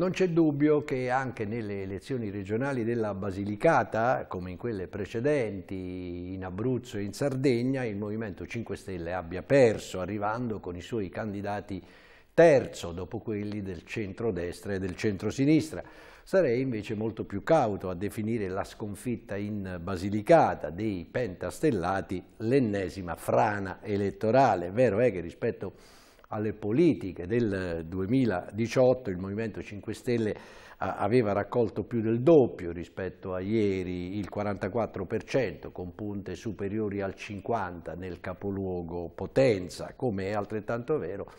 Non c'è dubbio che anche nelle elezioni regionali della Basilicata, come in quelle precedenti in Abruzzo e in Sardegna, il Movimento 5 Stelle abbia perso, arrivando con i suoi candidati terzo dopo quelli del centro-destra e del centro-sinistra. Sarei invece molto più cauto a definire la sconfitta in Basilicata dei pentastellati l'ennesima frana elettorale. Vero è che rispetto a alle politiche del 2018 il Movimento 5 Stelle aveva raccolto più del doppio rispetto a ieri, il 44%, con punte superiori al 50% nel capoluogo Potenza, come è altrettanto vero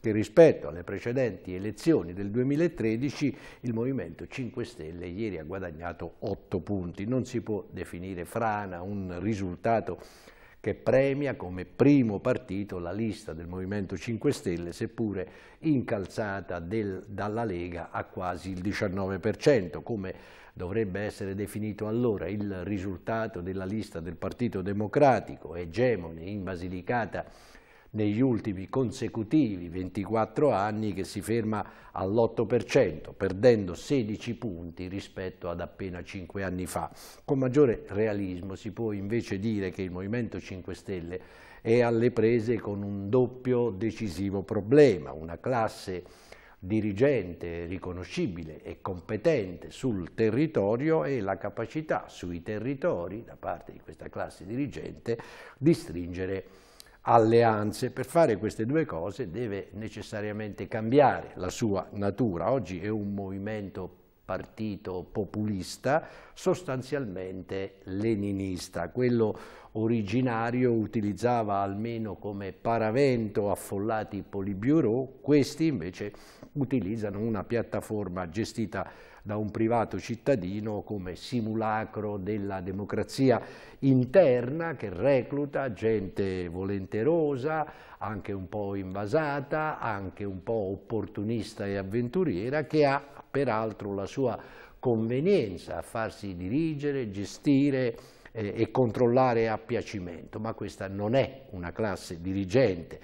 che rispetto alle precedenti elezioni del 2013 il Movimento 5 Stelle ieri ha guadagnato 8 punti. Non si può definire frana un risultato che premia come primo partito la lista del Movimento 5 Stelle, seppure incalzata del, dalla Lega a quasi il 19%, come dovrebbe essere definito allora il risultato della lista del Partito Democratico, egemone in Basilicata negli ultimi consecutivi 24 anni che si ferma all'8%, perdendo 16 punti rispetto ad appena 5 anni fa. Con maggiore realismo si può invece dire che il Movimento 5 Stelle è alle prese con un doppio decisivo problema, una classe dirigente riconoscibile e competente sul territorio e la capacità sui territori da parte di questa classe dirigente di stringere alleanze. Per fare queste due cose deve necessariamente cambiare la sua natura. Oggi è un movimento partito populista sostanzialmente leninista, quello originario utilizzava almeno come paravento affollati polibureau, questi invece utilizzano una piattaforma gestita da un privato cittadino come simulacro della democrazia interna che recluta gente volenterosa, anche un po' invasata, anche un po' opportunista e avventuriera, che ha peraltro la sua convenienza a farsi dirigere, gestire, eh, e controllare a piacimento, ma questa non è una classe dirigente,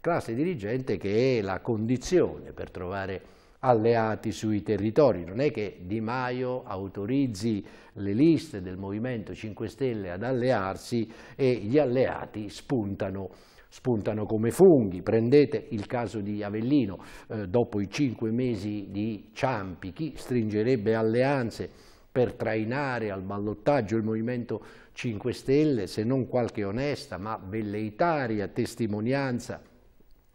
classe dirigente che è la condizione per trovare alleati sui territori, non è che Di Maio autorizzi le liste del Movimento 5 Stelle ad allearsi e gli alleati spuntano spuntano come funghi. Prendete il caso di Avellino, eh, dopo i cinque mesi di Ciampi, chi stringerebbe alleanze per trainare al ballottaggio il Movimento 5 Stelle, se non qualche onesta ma velleitaria testimonianza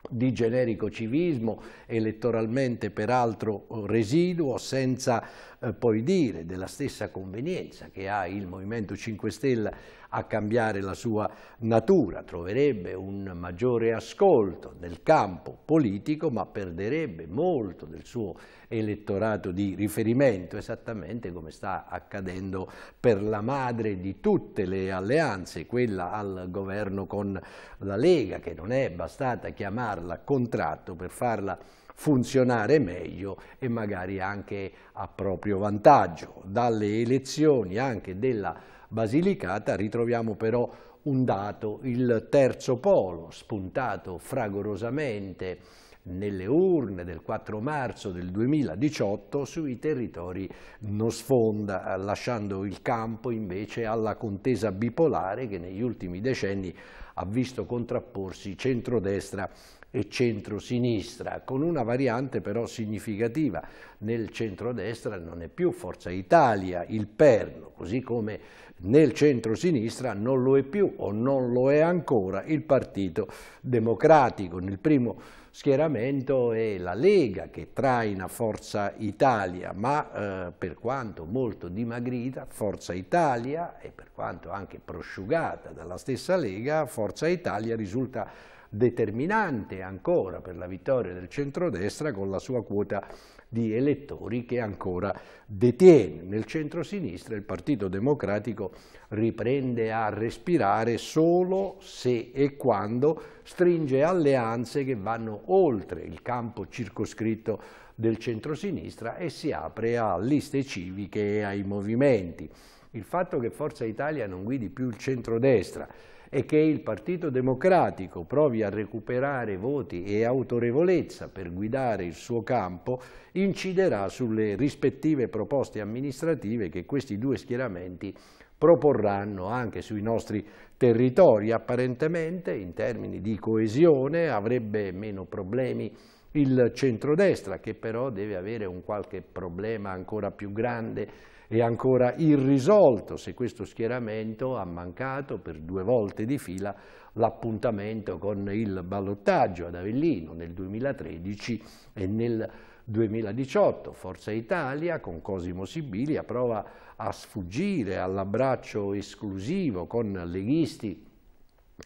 di generico civismo, elettoralmente peraltro residuo, senza eh, poi dire della stessa convenienza che ha il Movimento 5 Stelle a cambiare la sua natura, troverebbe un maggiore ascolto nel campo politico ma perderebbe molto del suo elettorato di riferimento, esattamente come sta accadendo per la madre di tutte le alleanze, quella al governo con la Lega, che non è bastata chiamarla contratto per farla funzionare meglio e magari anche a proprio vantaggio. Dalle elezioni anche della Basilicata ritroviamo però un dato, il terzo polo, spuntato fragorosamente nelle urne del 4 marzo del 2018 sui territori non sfonda, lasciando il campo invece alla contesa bipolare che negli ultimi decenni ha visto contrapporsi centrodestra e centrosinistra, con una variante però significativa nel centrodestra non è più Forza Italia il perno, così come nel centro-sinistra non lo è più o non lo è ancora il Partito Democratico. Nel primo schieramento è la Lega che traina Forza Italia, ma eh, per quanto molto dimagrita, Forza Italia e per quanto anche prosciugata dalla stessa Lega, Forza Italia risulta determinante ancora per la vittoria del centrodestra con la sua quota di elettori che ancora detiene. Nel centro-sinistra il Partito Democratico riprende a respirare solo se e quando stringe alleanze che vanno oltre il campo circoscritto del centro-sinistra e si apre a liste civiche e ai movimenti. Il fatto che Forza Italia non guidi più il centrodestra e che il Partito Democratico provi a recuperare voti e autorevolezza per guidare il suo campo, inciderà sulle rispettive proposte amministrative che questi due schieramenti proporranno anche sui nostri territori. Apparentemente, in termini di coesione, avrebbe meno problemi il centrodestra, che però deve avere un qualche problema ancora più grande è ancora irrisolto se questo schieramento ha mancato per due volte di fila l'appuntamento con il ballottaggio ad Avellino nel 2013 e nel 2018. Forza Italia con Cosimo Sibilia prova a sfuggire all'abbraccio esclusivo con leghisti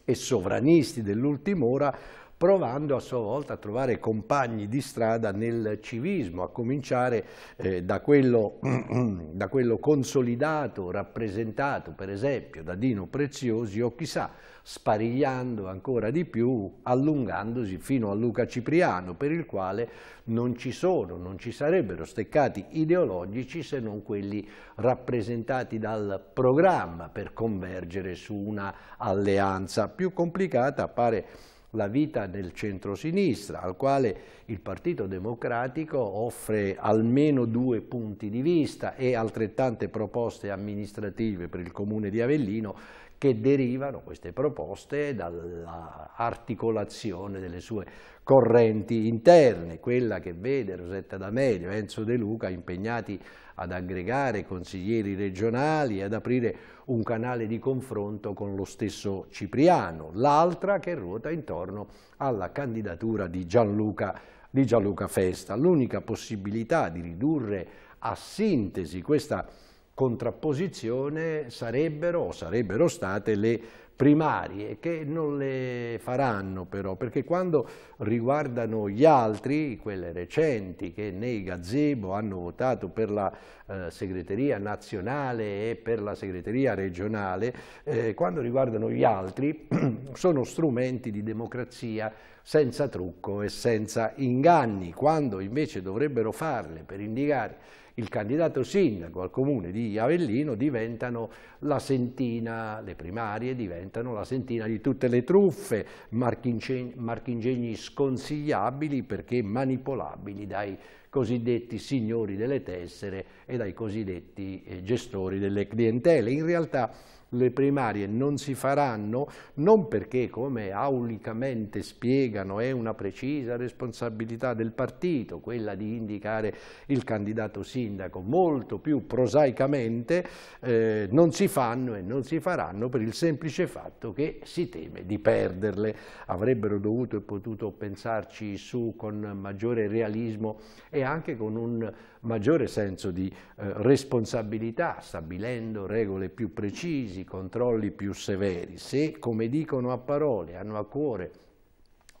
e sovranisti dell'ultima ora provando a sua volta a trovare compagni di strada nel civismo, a cominciare eh, da, quello, da quello consolidato, rappresentato per esempio da Dino Preziosi o chissà, sparigliando ancora di più, allungandosi fino a Luca Cipriano, per il quale non ci sono, non ci sarebbero steccati ideologici se non quelli rappresentati dal programma per convergere su una alleanza. Più complicata appare la vita del centrosinistra, al quale il Partito Democratico offre almeno due punti di vista e altrettante proposte amministrative per il Comune di Avellino che derivano queste proposte dall'articolazione delle sue correnti interne, quella che vede Rosetta D'Amelio e Enzo De Luca impegnati ad aggregare consiglieri regionali e ad aprire un canale di confronto con lo stesso Cipriano, l'altra che ruota intorno alla candidatura di Gianluca, di Gianluca Festa. L'unica possibilità di ridurre a sintesi questa contrapposizione sarebbero o sarebbero state le primarie che non le faranno però, perché quando riguardano gli altri, quelle recenti che nei gazebo hanno votato per la eh, segreteria nazionale e per la segreteria regionale, eh, quando riguardano gli altri sono strumenti di democrazia senza trucco e senza inganni, quando invece dovrebbero farle per indicare il candidato sindaco al comune di Avellino diventano la sentina, le primarie diventano la sentina di tutte le truffe, marchingegni sconsigliabili perché manipolabili dai cosiddetti signori delle tessere e dai cosiddetti eh, gestori delle clientele. In realtà le primarie non si faranno non perché, come aulicamente spiegano, è una precisa responsabilità del partito, quella di indicare il candidato sindaco, molto più prosaicamente eh, non si fanno e non si faranno per il semplice fatto che si teme di perderle. Avrebbero dovuto e potuto pensarci su con maggiore realismo e anche con un maggiore senso di eh, responsabilità, stabilendo regole più precisi, controlli più severi. Se, come dicono a parole, hanno a cuore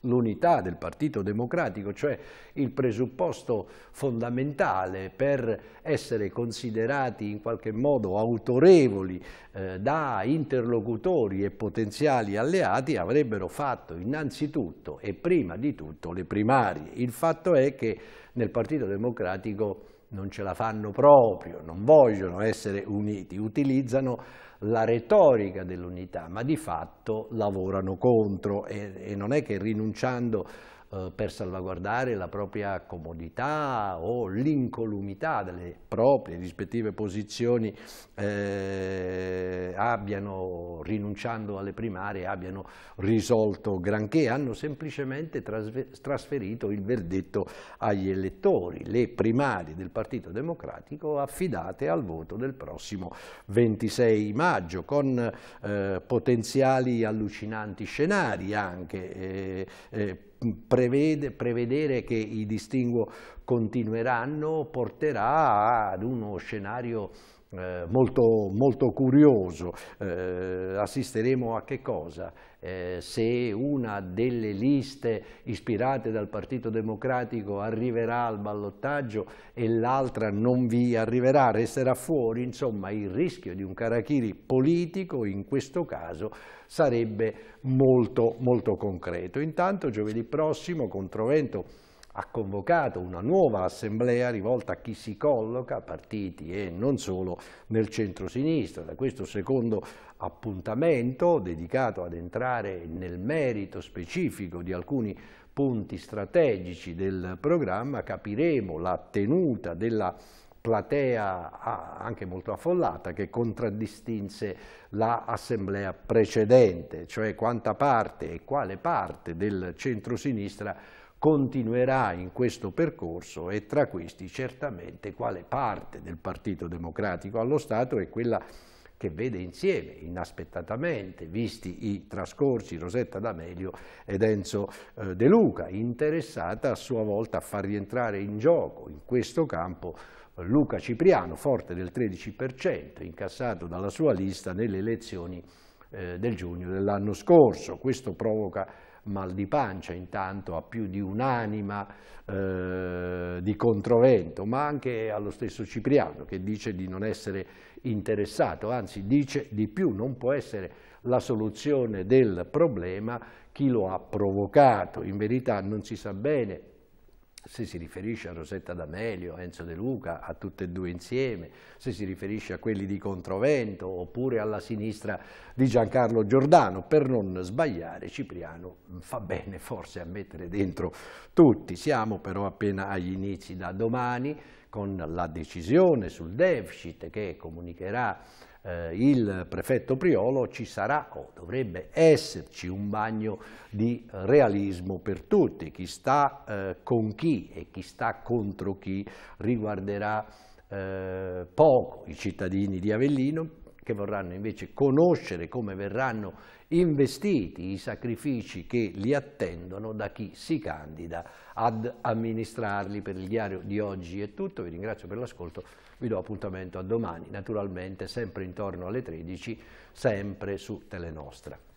l'unità del Partito Democratico, cioè il presupposto fondamentale per essere considerati in qualche modo autorevoli eh, da interlocutori e potenziali alleati, avrebbero fatto innanzitutto e prima di tutto le primarie. Il fatto è che nel Partito Democratico non ce la fanno proprio, non vogliono essere uniti, utilizzano la retorica dell'unità, ma di fatto lavorano contro e, e non è che rinunciando eh, per salvaguardare la propria comodità o l'incolumità delle proprie rispettive posizioni eh, abbiano, rinunciando alle primarie, abbiano risolto granché, hanno semplicemente trasferito il verdetto agli elettori, le primarie del Partito Democratico affidate al voto del prossimo 26 maggio montaggio, con eh, potenziali allucinanti scenari anche, eh, eh, prevede, prevedere che i distinguo continueranno porterà ad uno scenario eh, molto, molto, curioso. Eh, assisteremo a che cosa? Eh, se una delle liste ispirate dal Partito Democratico arriverà al ballottaggio e l'altra non vi arriverà, resterà fuori, insomma il rischio di un carachiri politico in questo caso sarebbe molto, molto concreto. Intanto giovedì prossimo, controvento, ha convocato una nuova assemblea rivolta a chi si colloca, partiti e non solo, nel centro-sinistra. Da questo secondo appuntamento, dedicato ad entrare nel merito specifico di alcuni punti strategici del programma, capiremo la tenuta della platea ah, anche molto affollata che contraddistinse l'assemblea precedente, cioè quanta parte e quale parte del centro-sinistra continuerà in questo percorso e tra questi certamente quale parte del Partito Democratico allo Stato è quella che vede insieme, inaspettatamente, visti i trascorsi Rosetta D'Amelio ed Enzo eh, De Luca, interessata a sua volta a far rientrare in gioco in questo campo Luca Cipriano, forte del 13%, incassato dalla sua lista nelle elezioni eh, del giugno dell'anno scorso. Questo provoca mal di pancia intanto a più di un'anima eh, di controvento, ma anche allo stesso Cipriano che dice di non essere interessato, anzi dice di più, non può essere la soluzione del problema chi lo ha provocato, in verità non si sa bene se si riferisce a Rosetta D'Amelio, Enzo De Luca, a tutte e due insieme, se si riferisce a quelli di Controvento oppure alla sinistra di Giancarlo Giordano, per non sbagliare Cipriano fa bene forse a mettere dentro tutti. Siamo però appena agli inizi da domani con la decisione sul deficit che comunicherà eh, il prefetto Priolo ci sarà, o oh, dovrebbe esserci, un bagno di realismo per tutti, chi sta eh, con chi e chi sta contro chi riguarderà eh, poco i cittadini di Avellino che vorranno invece conoscere come verranno investiti i sacrifici che li attendono da chi si candida ad amministrarli. Per il diario di oggi è tutto, vi ringrazio per l'ascolto, vi do appuntamento a domani, naturalmente sempre intorno alle 13, sempre su Telenostra.